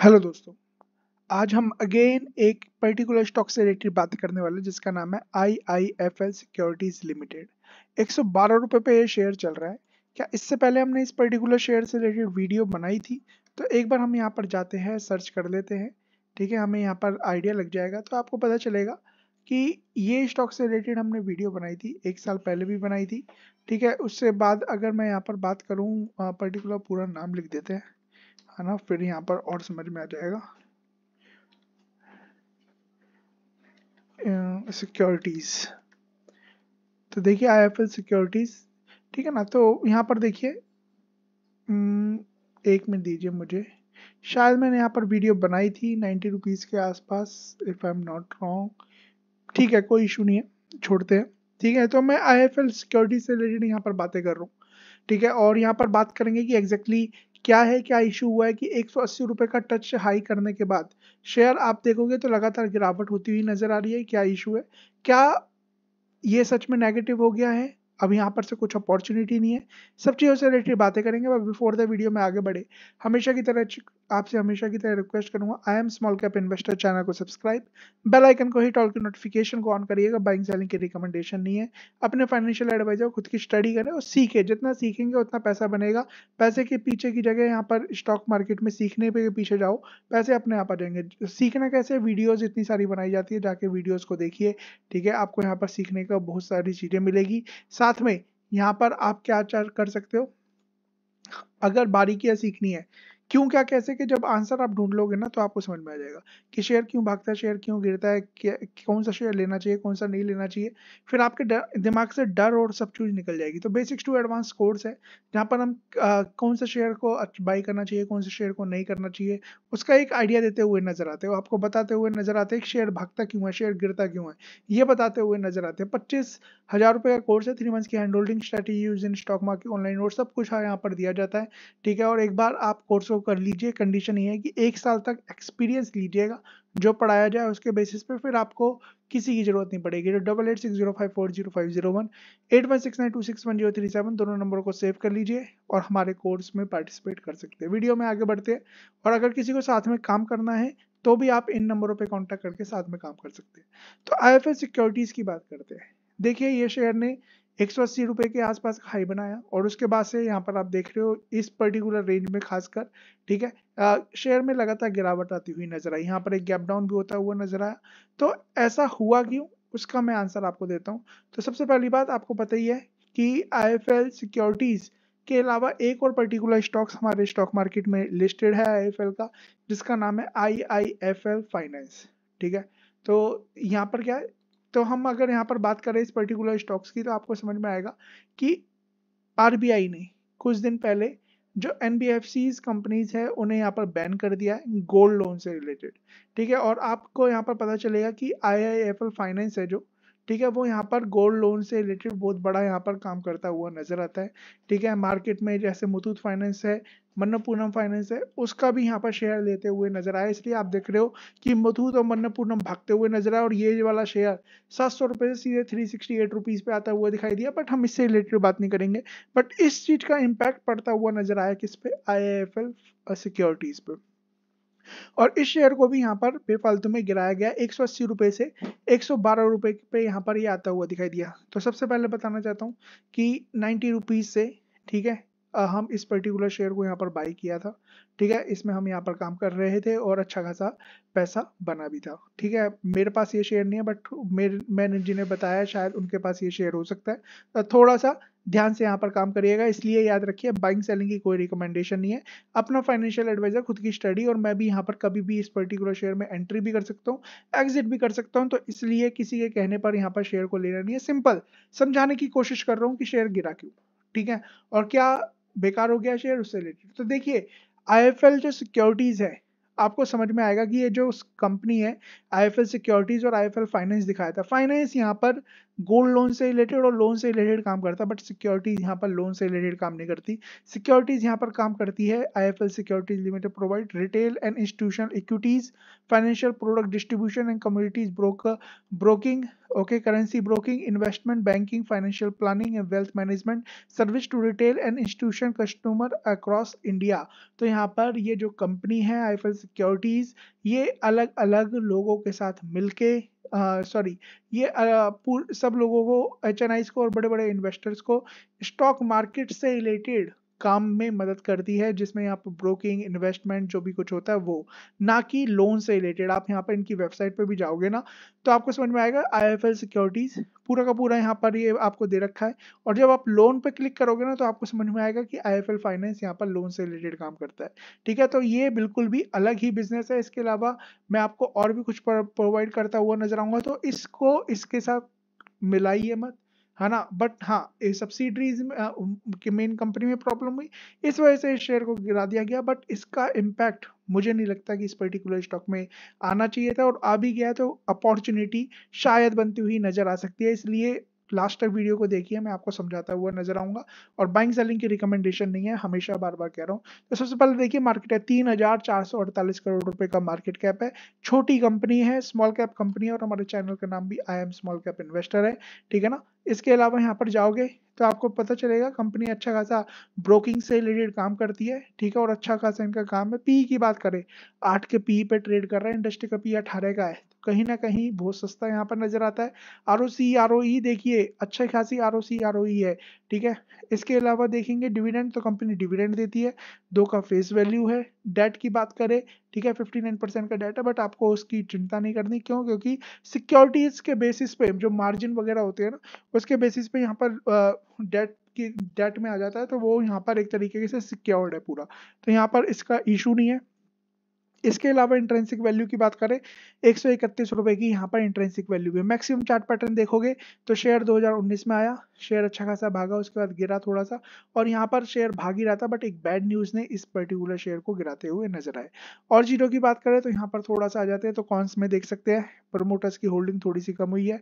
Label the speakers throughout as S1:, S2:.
S1: hello दोस्तों आज हम अगेन एक पर्टिकुलर स्टॉक से रिलेटेड बात करने वाले जिसका नाम है I I F L securities limited एक सौ बारह रुपये पे ये शेयर चल रहा है क्या इससे पहले हमने इस पर्टिकुलर शेयर से रिलेटेड वीडियो बनाई थी तो एक बार हम यहाँ पर जाते हैं सर्च कर लेते हैं ठीक है हमें यहाँ पर आइडिया लग जाएगा तो आपको पता चलेगा कि ये स्टॉक से रिलेटेड हमने वीडियो बनाई थी एक साल पहले भी बनाई थी ठीक है उससे बाद अगर मैं यहाँ पर बात करूँ पर्टिकुलर पूरा नाम लिख देते हैं है ना फिर यहाँ पर और समझ में आ जाएगा सिक्योरिटीज़ तो देखिए आई एफ एल सिक्योरिटीज़ ठीक है ना तो यहाँ पर देखिए हम्म, एक मिनट दीजिए मुझे शायद मैंने यहाँ पर वीडियो बनाई थी नाइन्टी रुपीज़ के आसपास if I am not wrong ठीक है कोई इशू नहीं है छोड़ते हैं ठीक है तो मैं आई एफ एल सिक्योरिटी से रिलेटेड यहाँ पर बातें कर रहा हूँ ठीक है और यहाँ पर बात करेंगे कि एग्जैक्टली exactly क्या है क्या इशू हुआ है कि एक रुपए का टच हाई करने के बाद शेयर आप देखोगे तो लगातार गिरावट होती हुई नजर आ रही है क्या इशू है क्या ये सच में नेगेटिव हो गया है अब यहाँ पर से कुछ अपॉर्चुनिटी नहीं है सब चीज़ों से रिलेटेड बातें करेंगे बट बिफोर द वीडियो में आगे बढ़े हमेशा की तरह आपसे हमेशा की तरह रिक्वेस्ट करूँगा I am small cap investor channel को सब्सक्राइब बेल आइकन को हिट ऑल की नोटिफिकेशन को ऑन करिएगा बाइंग सेलिंग की रिकमेंडेशन नहीं है अपने फाइनेंशियल एडवाइजर खुद की स्टडी करें और सीखे जितना सीखेंगे उतना पैसा बनेगा पैसे के पीछे की जगह यहाँ पर स्टॉक मार्केट में सीखने पर पीछे जाओ पैसे अपने आप आ जाएंगे सीखना कैसे वीडियोज़ इतनी सारी बनाई जाती है जाके वीडियोज़ को देखिए ठीक है आपको यहाँ पर सीखने का बहुत सारी चीज़ें मिलेगी साथ साथ में यहाँ पर आप क्या कर सकते हो अगर बारीकियाँ सीखनी है क्यों क्या कैसे कि जब आंसर आप ढूंढ लोगे ना तो आपको समझ में आ जाएगा कि शेयर क्यों भागता है शेयर क्यों गिरता है कौन सा शेयर लेना चाहिए कौन सा नहीं लेना चाहिए फिर आपके दिमाग से डर और सब चीज़ निकल जाएगी तो बेसिक्स टू एडवांस कोर्स है जहाँ पर हम आ, कौन सा शेयर को बाई करना चाहिए कौन से शेयर को नहीं करना चाहिए उसका एक आइडिया देते हुए नजर आते हैं आपको बताते हुए नजर आते हैं शेयर भागता क्यों है शेयर गिरता क्यों है ये बताते हुए नजर आते हैं पच्चीस हज़ार रुपये का कोर्स है थ्री मंथ्स की hand holding strategy use in stock market online और सब कुछ यहाँ पर दिया जाता है ठीक है और एक बार आप कोर्स को कर लीजिए कंडीशन ये है कि एक साल तक एक्सपीरियंस लीजिएगा जो पढ़ाया जाए उसके बेसिस पे फिर आपको किसी की जरूरत नहीं पड़ेगी तो double eight six zero five four zero five zero one eight one six nine two six one zero three seven दोनों नंबरों को सेव कर लीजिए और हमारे कोर्स में पार्टिसिपेट कर सकते हैं वीडियो में आगे बढ़ते हैं और अगर किसी को साथ में काम करना है तो भी आप इन नंबरों पर कॉन्टैक्ट करके साथ में काम कर सकते हैं तो आई सिक्योरिटीज़ की बात करते हैं देखिए ये शेयर ने एक सौ के आसपास का हाई बनाया और उसके बाद से यहाँ पर आप देख रहे हो इस पर्टिकुलर रेंज में खासकर ठीक है शेयर में लगातार गिरावट आती हुई नजर आई यहाँ पर एक गैप डाउन भी होता हुआ नजर आया तो ऐसा हुआ क्यों उसका मैं आंसर आपको देता हूँ तो सबसे पहली बात आपको पता ही है कि आई सिक्योरिटीज़ के अलावा एक और पर्टिकुलर स्टॉक्स हमारे स्टॉक मार्केट में लिस्टेड है आई का जिसका नाम है I I F L finance ठीक है तो यहाँ पर क्या तो हम अगर यहाँ पर बात करें इस पर्टिकुलर स्टॉक्स की तो आपको समझ में आएगा कि आर ने कुछ दिन पहले जो एन कंपनीज है उन्हें यहाँ पर बैन कर दिया है गोल्ड लोन से रिलेटेड ठीक है और आपको यहाँ पर पता चलेगा कि आई फाइनेंस है जो ठीक है वो यहाँ पर गोल्ड लोन से रिलेटेड बहुत बड़ा यहाँ पर काम करता हुआ नजर आता है ठीक है मार्केट में जैसे मुथूत फाइनेंस है मन्नपूर्णम फाइनेंस है उसका भी यहाँ पर शेयर लेते हुए नजर आया इसलिए आप देख रहे हो कि मथूत और मन्नपूर्णम भागते हुए नजर आया और ये वाला शेयर सात सौ रुपये से सीधे थ्री सिक्सटी एट रुपीज़ पे आता हुआ दिखाई दिया बट हम इससे रिलेटेड बात नहीं करेंगे बट इस चीज़ का इम्पैक्ट पड़ता हुआ नजर आया किस पे आई एफ एल सिक्योरिटीज़ पे और इस शेयर को भी यहाँ पर बेफालतू में गिराया गया एक सौ अस्सी रुपये से एक सौ बारह रुपये पे यहाँ पर ये यह आता हुआ दिखाई दिया तो सबसे पहले बताना चाहता हूँ कि नाइन्टी रुपीज़ से ठीक है हम इस पर्टिकुलर शेयर को यहाँ पर बाई किया था ठीक है इसमें हम यहाँ पर काम कर रहे थे और अच्छा खासा पैसा बना भी था ठीक है मेरे पास ये शेयर नहीं है बट मेरे मैंने जिन्हें बताया शायद उनके पास ये शेयर हो सकता है तो थोड़ा सा ध्यान से यहाँ पर काम करिएगा इसलिए याद रखिए बाइंग सेलिंग की कोई रिकमेंडेशन नहीं है अपना फाइनेंशियल एडवाइजर खुद की स्टडी और मैं भी यहाँ पर कभी भी इस पर्टिकुलर शेयर में एंट्री भी कर सकता हूँ एग्जिट भी कर सकता हूँ तो इसलिए किसी के कहने पर यहाँ पर शेयर को लेना नहीं है सिंपल समझाने की कोशिश कर रहा हूँ कि शेयर गिरा क्यों ठीक है और क्या बेकार हो गया शेयर उससे रिलेटेड तो देखिए आई जो सिक्योरिटीज़ है आपको समझ में आएगा कि ये जो कंपनी है आई सिक्योरिटीज़ और आई फाइनेंस दिखाया था फाइनेंस यहाँ पर गोल्ड लोन से रिलेटेड और लोन से रिलेटेड काम करता है बट सिक्योरिटीज यहाँ पर लोन से रिलेटेड काम नहीं करती सिक्योरिटीज यहाँ पर काम करती है I F L securities limited provide retail and institutional equities financial product distribution and communities broker broking okay currency broking investment banking financial planning and wealth management service to retail and institution customer across India तो यहाँ पर ये जो company है L securities ये अलग अलग लोगों के साथ मिलके सॉरी ये आ, सब लोगों को एच को और बड़े बड़े इन्वेस्टर्स को स्टॉक मार्केट से रिलेटेड काम में मदद करती है जिसमें आप ब्रोकिंग इन्वेस्टमेंट जो भी कुछ होता है वो ना कि लोन से रिलेटेड आप यहाँ पर इनकी वेबसाइट पर भी जाओगे ना तो आपको समझ में आएगा आई एफ एल सिक्योरिटीज़ पूरा का पूरा यहाँ पर ये आपको दे रखा है और जब आप लोन पर क्लिक करोगे ना तो आपको समझ में आएगा कि आई एफ एल फाइनेंस यहाँ पर लोन से रिलेटेड काम करता है ठीक है तो ये बिल्कुल भी अलग ही बिजनेस है इसके अलावा मैं आपको और भी कुछ प्रोवाइड करता हुआ नजर आऊँगा तो इसको इसके साथ मिलाइए मत है ना बट हाँ सब्सिडीज के मेन कंपनी में प्रॉब्लम हुई इस वजह से इस शेयर को गिरा दिया गया बट इसका इम्पैक्ट मुझे नहीं लगता कि इस पर्टिकुलर स्टॉक में आना चाहिए था और आ भी गया तो अपॉर्चुनिटी शायद बनती हुई नजर आ सकती है इसलिए लास्ट तक वीडियो को देखिए मैं आपको समझाता हुआ नजर आऊंगा और बाइंग सेलिंग की रिकमेंडेशन नहीं है हमेशा बार बार कह रहा हूँ तो सबसे पहले देखिए मार्केट है तीन हजार चार सौ अड़तालीस करोड़ रुपए का मार्केट कैप है छोटी कंपनी है स्मॉल कैप कंपनी है और हमारे चैनल का नाम भी I am small cap investor है ठीक है ना इसके अलावा यहाँ पर जाओगे तो आपको पता चलेगा कंपनी अच्छा खासा ब्रोकिंग से रिलेटेड काम करती है ठीक है और अच्छा खासा इनका काम है पी की बात करें आठ के पी पे ट्रेड कर रहा है इंडस्ट्री का पी अठारह का है तो कहीं ना कहीं बहुत सस्ता यहाँ पर नजर आता है R O C R O ई देखिए अच्छी खासी R O C R O ई है ठीक है इसके अलावा देखेंगे डिविडेंड तो कंपनी डिविडेंड देती है दो का फेस वैल्यू है डेट की बात करें ठीक है 59 परसेंट का डेट है बट आपको उसकी चिंता नहीं करनी क्यों क्योंकि सिक्योरिटीज के बेसिस पे जो मार्जिन वगैरह होते हैं ना उसके बेसिस पे यहाँ पर डेट की डेट में आ जाता है तो वो यहाँ पर एक तरीके से सिक्योर्ड है पूरा तो यहाँ पर इसका इशू नहीं है इसके अलावा इंट्रेंसिक वैल्यू की बात करें एक सौ इकतीस रुपए की यहाँ पर इंट्रेंसिक वैल्यू भी मैक्सिमम चार्ट पैटर्न देखोगे तो शेयर 2019 में आया शेयर अच्छा खासा भागा उसके बाद गिरा थोड़ा सा और यहाँ पर शेयर भाग ही रहा था बट एक बैड न्यूज़ ने इस पर्टिकुलर शेयर को गिराते हुए नजर आए और जीरो की बात करें तो यहाँ पर थोड़ा सा आ जाते हैं तो कॉन्स में देख सकते हैं प्रोमोटर्स की होल्डिंग थोड़ी सी कम हुई है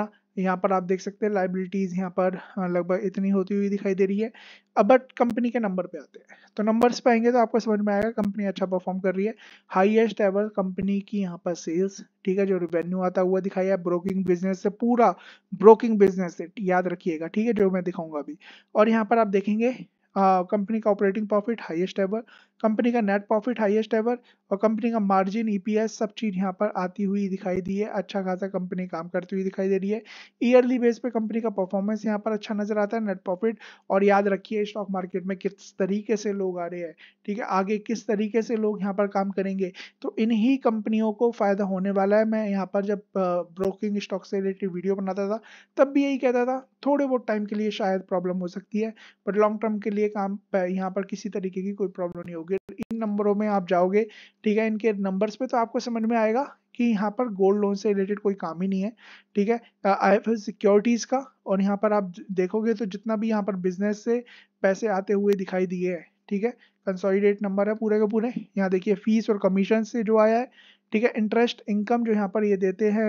S1: ना यहाँ पर आप देख सकते हैं लाइबिलिटीज़ यहाँ पर लगभग इतनी होती हुई दिखाई दे रही है अब बट कंपनी के नंबर पे आते हैं तो नंबर्स पे आएंगे तो आपको समझ में आएगा कंपनी अच्छा परफॉर्म कर रही है हाईएस्ट एवर कंपनी की यहाँ पर सेल्स ठीक है जो रिवेन्यू आता हुआ दिखाई है ब्रोकिंग बिजनेस से पूरा ब्रोकिंग बिजनेस से याद रखिएगा ठीक है जो मैं दिखाऊंगा अभी और यहाँ पर आप देखेंगे कंपनी का operating profit highest ever company का नेट प्रॉफिट हाईएस्ट एवर और कंपनी का मार्जिन ईपीएस e सब चीज़ यहाँ पर आती हुई दिखाई दी है अच्छा खासा कंपनी काम करती हुई दिखाई दे रही है ईयरली बेस पे कंपनी का परफॉर्मेंस यहाँ पर अच्छा नजर आता है नेट प्रॉफिट और याद रखिए स्टॉक मार्केट में किस तरीके से लोग आ रहे हैं ठीक है आगे किस तरीके से लोग यहाँ पर काम करेंगे तो इन्हीं कंपनियों को फ़ायदा होने वाला है मैं यहाँ पर जब ब्रोकिंग स्टॉक से रिलेटेड वीडियो बनाता था तब भी यही कहता था थोड़े बहुत टाइम के लिए शायद प्रॉब्लम हो सकती है बट लॉन्ग टर्म के लिए काम यहाँ पर किसी तरीके की कोई प्रॉब्लम नहीं होगी करोगे इन नंबरों में आप जाओगे ठीक है इनके नंबर्स पे तो आपको समझ में आएगा कि यहाँ पर गोल्ड लोन से रिलेटेड कोई काम ही नहीं है ठीक है आई एफ सिक्योरिटीज़ का और यहाँ पर आप देखोगे तो जितना भी यहाँ पर बिजनेस से पैसे आते हुए दिखाई दिए हैं ठीक है कंसोलिडेट नंबर है पूरे के पूरे यहाँ देखिए फीस और कमीशन से जो आया है ठीक है इंटरेस्ट इनकम जो यहाँ पर ये देते हैं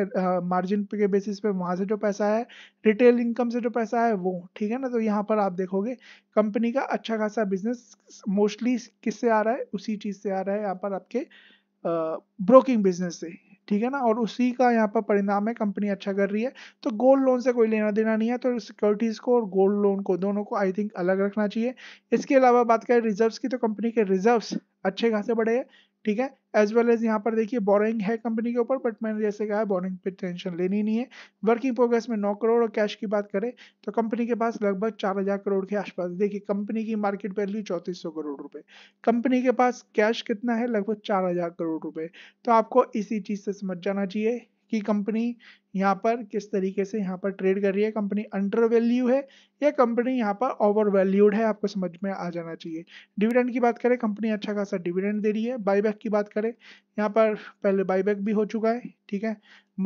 S1: मार्जिन के बेसिस पे वहाँ से जो पैसा है रिटेल इनकम से जो पैसा है वो ठीक है ना तो यहाँ पर आप देखोगे कंपनी का अच्छा खासा बिजनेस मोस्टली किससे आ रहा है उसी चीज़ से आ रहा है यहाँ पर आपके ब्रोकिंग बिजनेस से ठीक है ना और उसी का यहाँ पर परिणाम है कंपनी अच्छा कर रही है तो गोल्ड लोन से कोई लेना देना नहीं है तो सिक्योरिटीज़ को और गोल्ड लोन को दोनों को आई थिंक अलग रखना चाहिए इसके अलावा बात करें रिजर्व्स की तो कंपनी के रिजर्व्स अच्छे खासे बढ़े हैं ठीक है एज वेल एज यहाँ पर देखिए बोरिंग है कंपनी के ऊपर बट मैंने जैसे कहा बोरिंग पे टेंशन लेनी नहीं है वर्किंग प्रोग्रेस में नौ करोड़ और कैश की बात करें तो कंपनी के पास लगभग चार हजार करोड़ के आसपास देखिए कंपनी की मार्केट वैल्यू चौंतीस सौ करोड़ रुपए कंपनी के पास कैश कितना है लगभग चार हजार करोड़ रुपए तो आपको इसी चीज से समझ जाना चाहिए कि कंपनी यहाँ पर किस तरीके से यहाँ पर ट्रेड कर रही है कंपनी अंडर वैल्यू है या कंपनी यहाँ पर ओवर वैल्यूड है आपको समझ में आ जाना चाहिए डिविडेंड की बात करें कंपनी अच्छा खासा डिविडेंड दे रही है बाईबैक की बात करें यहाँ पर पहले बाईबैक भी हो चुका है ठीक है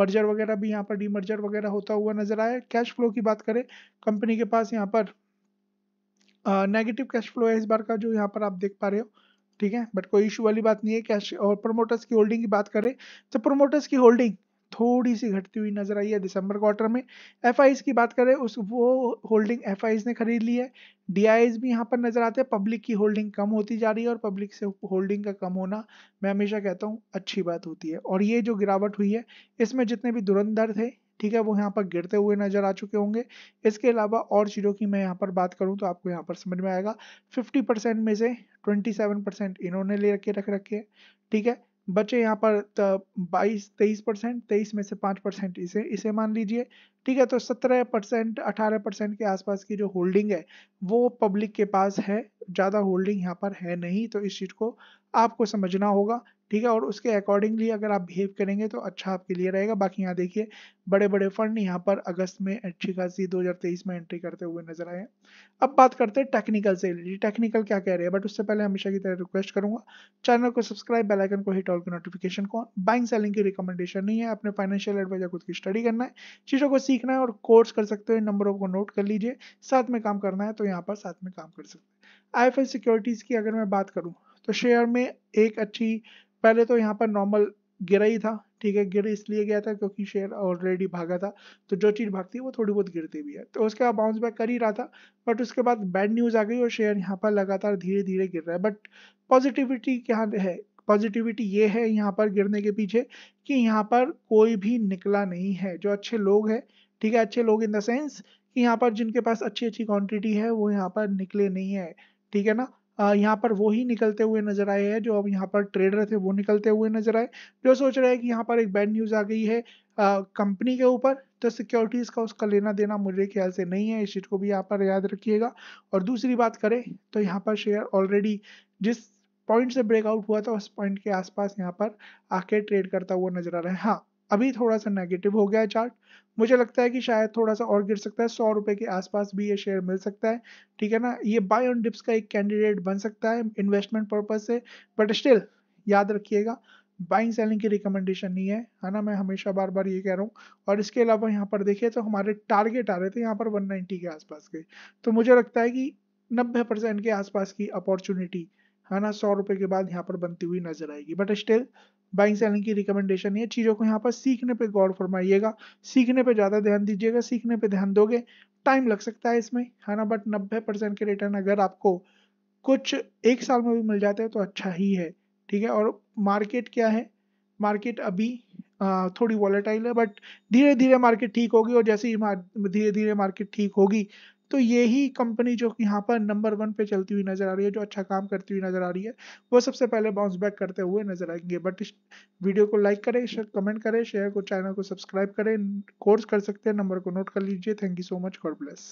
S1: मर्जर वगैरह भी यहाँ पर डीमर्जर वगैरह होता हुआ नजर आया कैश फ्लो की बात करें कंपनी के पास यहाँ पर नेगेटिव कैश फ्लो है इस बार का जो यहाँ पर आप देख पा रहे हो ठीक है बट कोई इशू वाली बात नहीं है कैश और प्रोमोटर्स की होल्डिंग की बात करें तो प्रोमोटर्स की होल्डिंग थोड़ी सी घटती हुई नजर आई है दिसंबर क्वार्टर में एफ की बात करें उस वो होल्डिंग एफ ने खरीद ली है डी भी यहाँ पर नजर आते हैं पब्लिक की होल्डिंग कम होती जा रही है और पब्लिक से होल्डिंग का कम होना मैं हमेशा कहता हूँ अच्छी बात होती है और ये जो गिरावट हुई है इसमें जितने भी दुरंधर थे ठीक है वो यहाँ पर गिरते हुए नजर आ चुके होंगे इसके अलावा और चीज़ों की मैं यहाँ पर बात करूँ तो आपको यहाँ पर समझ में आएगा फिफ्टी परसेंट में से ट्वेंटी परसेंट इन्होंने ले रखे रख रखे हैं ठीक है बचे यहाँ पर बाईस तेईस परसेंट तेईस में से पाँच परसेंट इसे इसे मान लीजिए ठीक है तो सत्रह परसेंट अठारह परसेंट के आसपास की जो होल्डिंग है वो पब्लिक के पास है ज़्यादा होल्डिंग यहाँ पर है नहीं तो इस चीज़ को आपको समझना होगा ठीक है और उसके अकॉर्डिंगली अगर आप बिहेव करेंगे तो अच्छा आपके लिए रहेगा बाकी यहाँ देखिए बड़े बड़े फंड यहाँ पर अगस्त में अच्छी खासी 2023 में एंट्री करते हुए नजर आए अब बात करते हैं टेक्निकल से रिलेटेड टेक्निकल क्या कह रहे हैं बट उससे पहले हमेशा की तरह रिक्वेस्ट करूंगा चैनल को सब्सक्राइब बेलाइकन को हिट ऑल की नोटिफिकेशन को बाइंग सेलिंग की रिकमेंडेशन नहीं है अपने फाइनेंशियल एडवाइजर खुद की स्टडी करना है चीज़ों को सीखना है और कोर्स कर सकते हो इन नंबरों को नोट कर लीजिए साथ में काम करना है तो यहाँ पर साथ में काम कर सकते हैं आई सिक्योरिटीज़ की अगर मैं बात करूँ तो शेयर में एक अच्छी पहले तो यहाँ पर नॉर्मल गिरा ही था ठीक है गिर इसलिए गया था क्योंकि शेयर ऑलरेडी भागा था तो जो चीज़ भागती है वो थोड़ी बहुत गिरती भी है तो उसके बाद बाउंस बैक कर ही रहा था बट उसके बाद बैड न्यूज़ आ गई और शेयर यहाँ पर लगातार धीरे धीरे गिर रहा है बट पॉजिटिविटी क्या है पॉजिटिविटी ये है यहाँ पर गिरने के पीछे कि यहाँ पर कोई भी निकला नहीं है जो अच्छे लोग हैं ठीक है अच्छे लोग इन द सेंस कि यहाँ पर जिनके पास अच्छी अच्छी क्वांटिटी है वो यहाँ पर निकले नहीं है ठीक है ना यहाँ पर वो ही निकलते हुए नजर आए हैं जो अब यहाँ पर ट्रेडर थे वो निकलते हुए नजर आए जो सोच रहे हैं कि यहाँ पर एक बैड न्यूज़ आ गई है कंपनी के ऊपर तो सिक्योरिटीज़ का उसका लेना देना मुझे ख्याल से नहीं है इस चीज़ को भी यहाँ पर याद रखिएगा और दूसरी बात करें तो यहाँ पर शेयर ऑलरेडी जिस पॉइंट से ब्रेकआउट हुआ था उस पॉइंट के आसपास यहाँ पर आके ट्रेड करता हुआ नजर आ रहा है हाँ अभी थोड़ा सा नेगेटिव हो गया चार्ट मुझे लगता है कि शायद थोड़ा सा और गिर सकता है सौ रुपए के आसपास भी ये शेयर मिल सकता है ठीक है ना ये बाय ऑन डिप्स का एक कैंडिडेट बन सकता है इन्वेस्टमेंट पर्पज से बट स्टिल याद रखिएगा बाइंग सेलिंग की रिकमेंडेशन नहीं है है ना मैं हमेशा बार बार ये कह रहा हूँ और इसके अलावा यहाँ पर देखिए तो हमारे टारगेट आ रहे थे यहाँ पर 190 के आसपास के तो मुझे लगता है कि 90 परसेंट के आसपास की अपॉर्चुनिटी है ना सौ रुपए के बाद यहाँ पर बनती हुई नजर आएगी बट स्टिल बाइंग सेलिंग की रिकमेंडेशन ये चीज़ों को यहाँ पर सीखने पे गौर फरमाइएगा सीखने पे ज़्यादा ध्यान दीजिएगा सीखने पे ध्यान दोगे टाइम लग सकता है इसमें है ना बट नब्बे परसेंट के रिटर्न अगर आपको कुछ एक साल में भी मिल जाते हैं तो अच्छा ही है ठीक है और मार्केट क्या है मार्केट अभी थोड़ी वॉलेटाइल है बट धीरे धीरे मार्केट ठीक होगी और जैसे ही धीरे धीरे मार्केट ठीक होगी तो यही कंपनी जो कि यहाँ पर नंबर वन पे चलती हुई नजर आ रही है जो अच्छा काम करती हुई नजर आ रही है वो सबसे पहले बाउंस बैक करते हुए नजर आएंगे बट इस वीडियो को लाइक करें कमेंट करें शेयर को चैनल को सब्सक्राइब करें कोर्स कर सकते हैं नंबर को नोट कर लीजिए thank you so much God bless